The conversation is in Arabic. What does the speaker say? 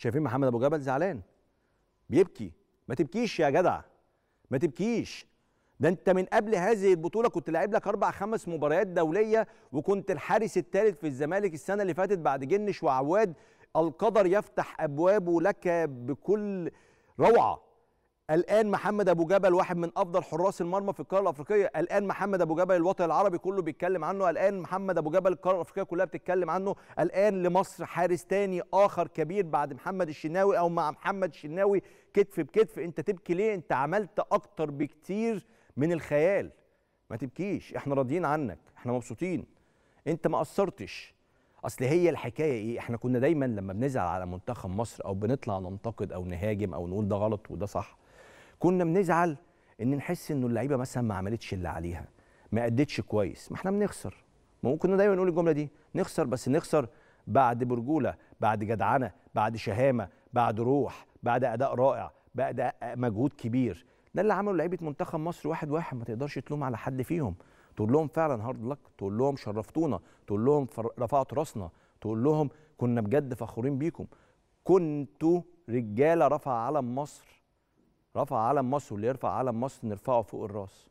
شايفين محمد ابو جبل زعلان بيبكي ما تبكيش يا جدع ما تبكيش ده انت من قبل هذه البطوله كنت لعب لك اربع خمس مباريات دوليه وكنت الحارس الثالث في الزمالك السنه اللي فاتت بعد جنش وعواد القدر يفتح ابوابه لك بكل روعه الان محمد ابو جبل واحد من افضل حراس المرمى في القاره الافريقيه الان محمد ابو جبل الوطن العربي كله بيتكلم عنه الان محمد ابو جبل القاره الافريقيه كلها بتتكلم عنه الان لمصر حارس تاني اخر كبير بعد محمد الشناوي او مع محمد الشناوي كتف بكتف انت تبكي ليه انت عملت اكتر بكتير من الخيال ما تبكيش احنا راضيين عنك احنا مبسوطين انت ما قصرتش اصل هي الحكايه ايه احنا كنا دايما لما بنزعل على منتخب مصر او بنطلع ننتقد او نهاجم او نقول ده غلط وده صح كنا بنزعل ان نحس انه اللعيبه مثلا ما عملتش اللي عليها ما ادتش كويس ما احنا بنخسر ما كنا دايما نقول الجمله دي نخسر بس نخسر بعد برجوله بعد جدعنه بعد شهامه بعد روح بعد اداء رائع بعد مجهود كبير ده اللي عمله لعيبه منتخب مصر واحد واحد ما تقدرش تلوم على حد فيهم تقول لهم فعلا هارد لك تقول لهم شرفتونا تقول لهم رفعت راسنا تقول لهم كنا بجد فخورين بيكم كنتوا رجاله رفع علم مصر رفع علم مصر واللي يرفع علم مصر نرفعه فوق الراس